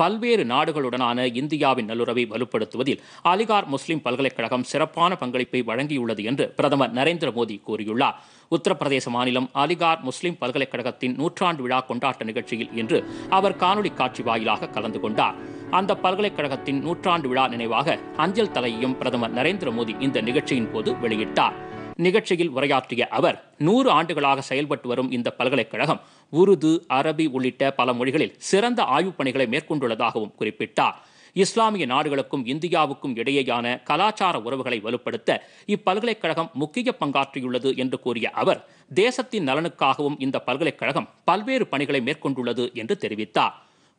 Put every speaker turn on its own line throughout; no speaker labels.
பல்வேறு நாடுகளுடனான இந்தியாவின் நல்லுறவை வலுப்படுத்துவதில் அலிகார் முஸ்லிம் பல்கலைக்கழகம் சிறப்பான பங்களிப்பை வழங்கியுள்ளது என்று பிரதமர் நரேந்திர மோடி கூறியுள்ளார் உத்தரப்பிரதேச மாநிலம் அலிகார் முஸ்லிம் பல்கலைக்கழகத்தின் நூற்றாண்டு விழா கொண்டாட்ட நிகழ்ச்சியில் இன்று அவர் காணொலி காட்சி வாயிலாக கலந்து கொண்டார் அந்த பல்கலைக்கழகத்தின் நூற்றாண்டு விழா நினைவாக அஞ்சல் தலையையும் பிரதமர் நரேந்திர மோடி இந்த நிகழ்ச்சியின் போது வெளியிட்டார் நிகழ்ச்சியில் உரையாற்றிய அவர் நூறு ஆண்டுகளாக செயல்பட்டு வரும் இந்த பல்கலைக்கழகம் உருது அரபி உள்ளிட்ட பல மொழிகளில் சிறந்த ஆய்வுப் பணிகளை மேற்கொண்டுள்ளதாகவும் குறிப்பிட்டார் இஸ்லாமிய நாடுகளுக்கும் இந்தியாவுக்கும் இடையேயான கலாச்சார உறவுகளை வலுப்படுத்த இப்பல்கலைக்கழகம் முக்கிய பங்காற்றியுள்ளது என்று கூறிய அவர் தேசத்தின் நலனுக்காகவும் இந்த பல்கலைக்கழகம் பல்வேறு பணிகளை மேற்கொண்டுள்ளது என்று தெரிவித்தார்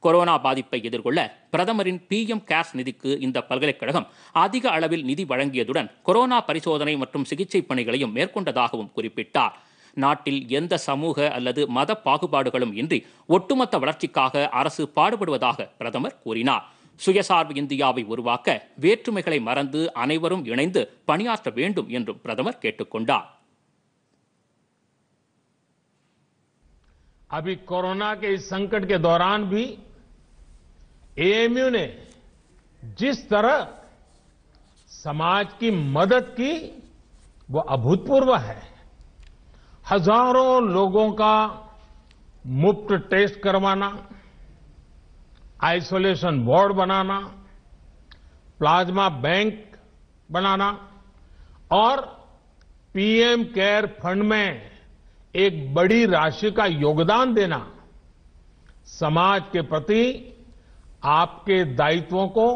கொரோனா பாதிப்பை எதிர்கொள்ள பிரதமரின் பி எம் கேர்ஸ் நிதிக்கு இந்த பல்கலைக்கழகம் அதிக அளவில் நிதி வழங்கியதுடன் கொரோனா பரிசோதனை மற்றும் சிகிச்சை பணிகளையும் மேற்கொண்டதாகவும் குறிப்பிட்டார் நாட்டில் எந்த சமூக அல்லது மத பாகுபாடுகளும் இன்றி ஒட்டுமொத்த வளர்ச்சிக்காக அரசு பாடுபடுவதாக பிரதமர் கூறினார் சுயசார்பு இந்தியாவை உருவாக்க வேற்றுமைகளை மறந்து அனைவரும் இணைந்து பணியாற்ற வேண்டும் என்றும் பிரதமர் கேட்டுக்கொண்டார் கொண்டார்
அபி கொரோனா इस संकट के दौरान भी एएमयू ने जिस तरह समाज हजारों लोगों का मुफ्त टेस्ट करवाना आइसोलेशन वार्ड बनाना प्लाज्मा बैंक बनाना और पीएम केयर फंड में एक बड़ी राशि का योगदान देना समाज के प्रति आपके दायित्वों को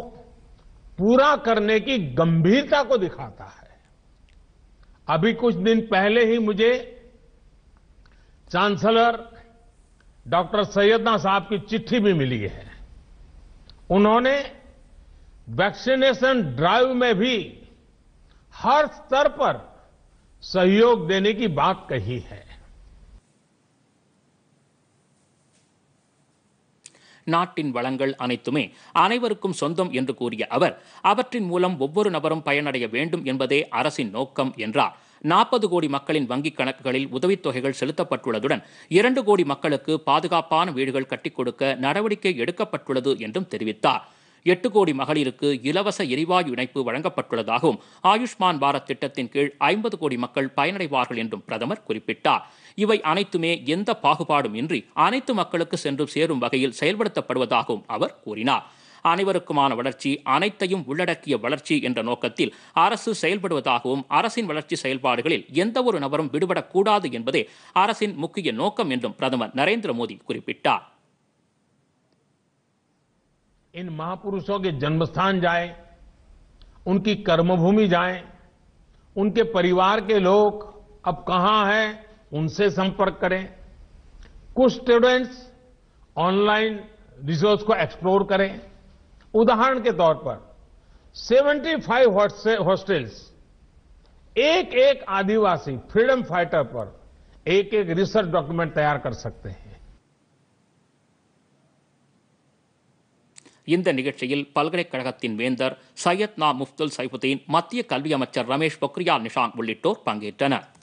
पूरा करने की गंभीरता को दिखाता है अभी कुछ दिन पहले ही मुझे चांसलर डॉक्टर सैयदना साहब की चिट्ठी भी मिली है उन्होंने वैक्सीनेशन ड्राइव में भी हर स्तर पर सहयोग देने की बात कही है நாட்டின் வளங்கள் அனைத்துமே
அனைவருக்கும் சொந்தம் என்று கூறிய அவர் அவற்றின் மூலம் ஒவ்வொரு நபரும் பயனடைய வேண்டும் என்பதே அரசின் நோக்கம் என்றார் நாற்பது கோடி மக்களின் வங்கிக் கணக்குகளில் உதவித்தொகைகள் செலுத்தப்பட்டுள்ளதுடன் இரண்டு கோடி மக்களுக்கு பாதுகாப்பான வீடுகள் கட்டிக் கொடுக்க நடவடிக்கை எடுக்கப்பட்டுள்ளது என்றும் தெரிவித்தார் எட்டு கோடி மகளிருக்கு இலவச எரிவாயு இணைப்பு வழங்கப்பட்டுள்ளதாகவும் ஆயுஷ்மான் பாரத் திட்டத்தின் கீழ் ஐம்பது கோடி மக்கள் பயனடைவார்கள் என்றும் பிரதமர் குறிப்பிட்டார் இவை அனைத்துமே எந்த பாகுபாடும் இன்றி அனைத்து மக்களுக்கு சென்று சேரும் வகையில் செயல்படுத்தப்படுவதாகவும் அவர் கூறினார் அனைவருக்குமான வளர்ச்சி அனைத்தையும் உள்ளடக்கிய வளர்ச்சி என்ற நோக்கத்தில் அரசு செயல்படுவதாகவும் அரசின் வளர்ச்சி செயல்பாடுகளில் எந்த ஒரு நபரும் விடுபடக்கூடாது என்பதே அரசின் முக்கிய நோக்கம் என்றும் பிரதமர் நரேந்திர மோடி குறிப்பிட்டார்
இன் महापुरुषों के जन्मस्थान जाए उनकी उनके परिवार के लोग अब कहां हैं उनसे संपर्क करें कुछ स्टूडेंट्स ऑनलाइन रिसोर्स को एक्सप्लोर करें उदाहरण के तौर पर 75 हॉस्टल्स एक एक आदिवासी फ्रीडम फाइटर पर एक एक रिसर्च डॉक्यूमेंट तैयार कर सकते हैं இந்த
நிகழ்ச்சியில் பல்கலைக்கழகத்தின் வேந்தர் சையத் நா முஃப்துல் சைஃபுதீன் மத்திய கல்வி அமைச்சர் ரமேஷ் பொக்ரியால் நிஷாங் உள்ளிட்டோர் பங்கேற்றனர்